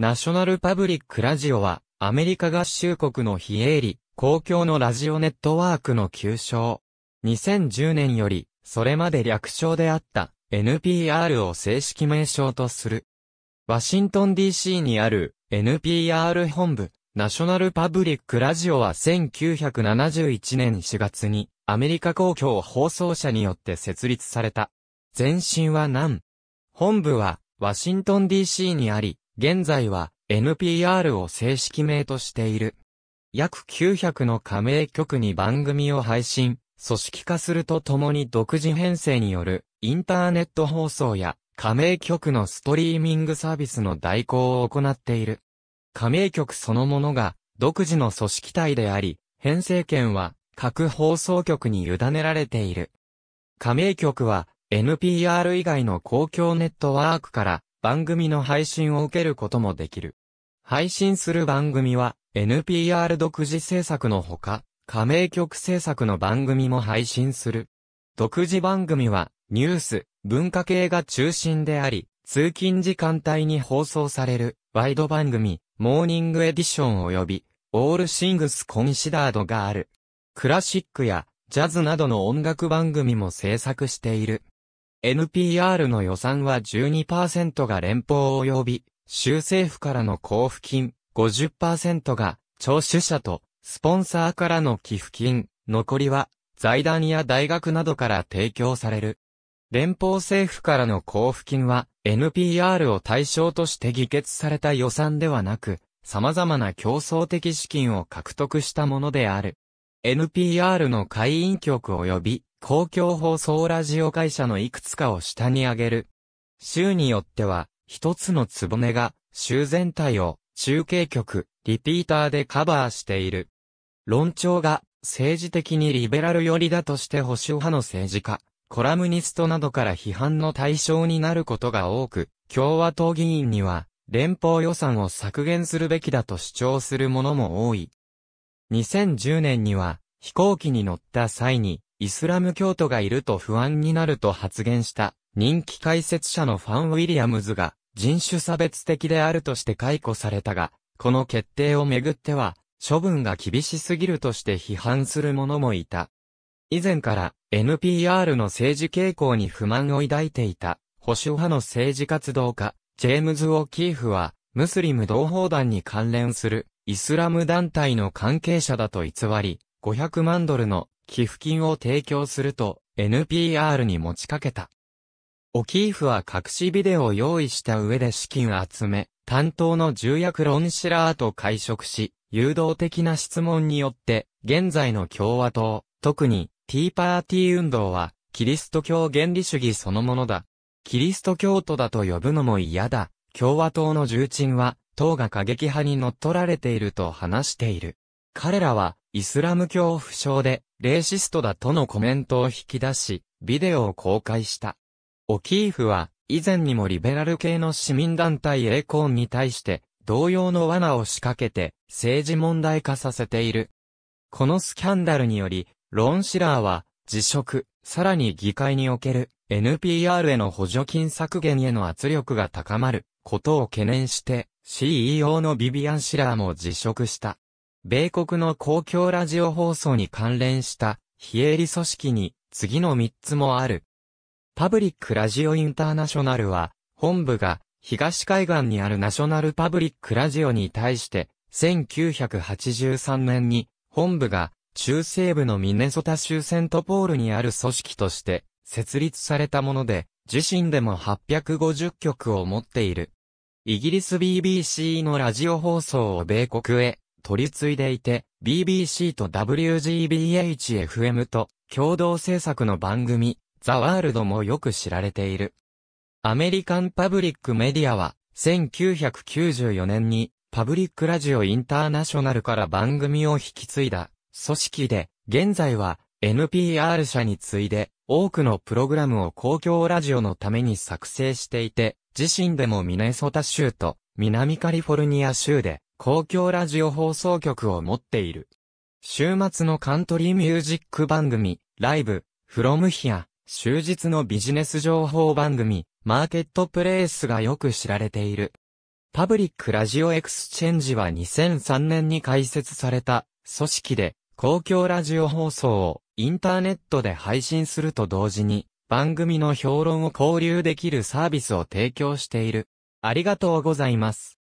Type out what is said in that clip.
ナショナルパブリックラジオは、アメリカ合衆国の非営利、公共のラジオネットワークの旧称。2010年より、それまで略称であった、NPR を正式名称とする。ワシントン DC にある、NPR 本部、ナショナルパブリックラジオは1971年4月に、アメリカ公共放送社によって設立された。前身は南。本部は、ワシントン DC にあり、現在は NPR を正式名としている。約900の加盟局に番組を配信、組織化するとともに独自編成によるインターネット放送や加盟局のストリーミングサービスの代行を行っている。加盟局そのものが独自の組織体であり、編成権は各放送局に委ねられている。加盟局は NPR 以外の公共ネットワークから番組の配信を受けることもできる。配信する番組は NPR 独自制作のほか、加盟局制作の番組も配信する。独自番組はニュース、文化系が中心であり、通勤時間帯に放送されるワイド番組、モーニングエディション及び、オールシングスコンシダードがある。クラシックやジャズなどの音楽番組も制作している。NPR の予算は12%が連邦及び、州政府からの交付金、50%が、聴取者と、スポンサーからの寄付金、残りは、財団や大学などから提供される。連邦政府からの交付金は、NPR を対象として議決された予算ではなく、様々な競争的資金を獲得したものである。NPR の会員局及び公共放送ラジオ会社のいくつかを下に上げる。週によっては、一つのつぼねが、週全体を、中継局、リピーターでカバーしている。論調が、政治的にリベラル寄りだとして保守派の政治家、コラムニストなどから批判の対象になることが多く、共和党議員には、連邦予算を削減するべきだと主張するものも多い。2010年には、飛行機に乗った際に、イスラム教徒がいると不安になると発言した人気解説者のファン・ウィリアムズが人種差別的であるとして解雇されたが、この決定をめぐっては処分が厳しすぎるとして批判する者もいた。以前から NPR の政治傾向に不満を抱いていた保守派の政治活動家、ジェームズ・オキーフは、ムスリム同胞団に関連するイスラム団体の関係者だと偽り、500万ドルの寄付金を提供すると NPR に持ちかけた。オキーフは隠しビデオを用意した上で資金を集め、担当の重役ロンシラーと会食し、誘導的な質問によって、現在の共和党、特にティーパーティー運動は、キリスト教原理主義そのものだ。キリスト教徒だと呼ぶのも嫌だ。共和党の重鎮は、党が過激派に乗っ取られていると話している。彼らは、イスラム教不詳で、レーシストだとのコメントを引き出し、ビデオを公開した。オキーフは、以前にもリベラル系の市民団体栄光に対して、同様の罠を仕掛けて、政治問題化させている。このスキャンダルにより、ロンシラーは、辞職、さらに議会における NPR への補助金削減への圧力が高まることを懸念して CEO のビビアン・シラーも辞職した。米国の公共ラジオ放送に関連した非営利組織に次の3つもある。パブリックラジオインターナショナルは、本部が東海岸にあるナショナルパブリックラジオに対して、1983年に本部が中西部のミネソタ州セントポールにある組織として設立されたもので、自身でも850曲を持っている。イギリス BBC のラジオ放送を米国へ取り継いでいて、BBC と WGBH-FM と共同制作の番組、ザ・ワールドもよく知られている。アメリカンパブリックメディアは、1994年にパブリックラジオインターナショナルから番組を引き継いだ組織で、現在は NPR 社に次いで多くのプログラムを公共ラジオのために作成していて、自身でもミネソタ州と南カリフォルニア州で公共ラジオ放送局を持っている。週末のカントリーミュージック番組、ライブ、フロムヒア、終日のビジネス情報番組、マーケットプレイスがよく知られている。パブリックラジオエクスチェンジは2003年に開設された組織で公共ラジオ放送をインターネットで配信すると同時に番組の評論を交流できるサービスを提供している。ありがとうございます。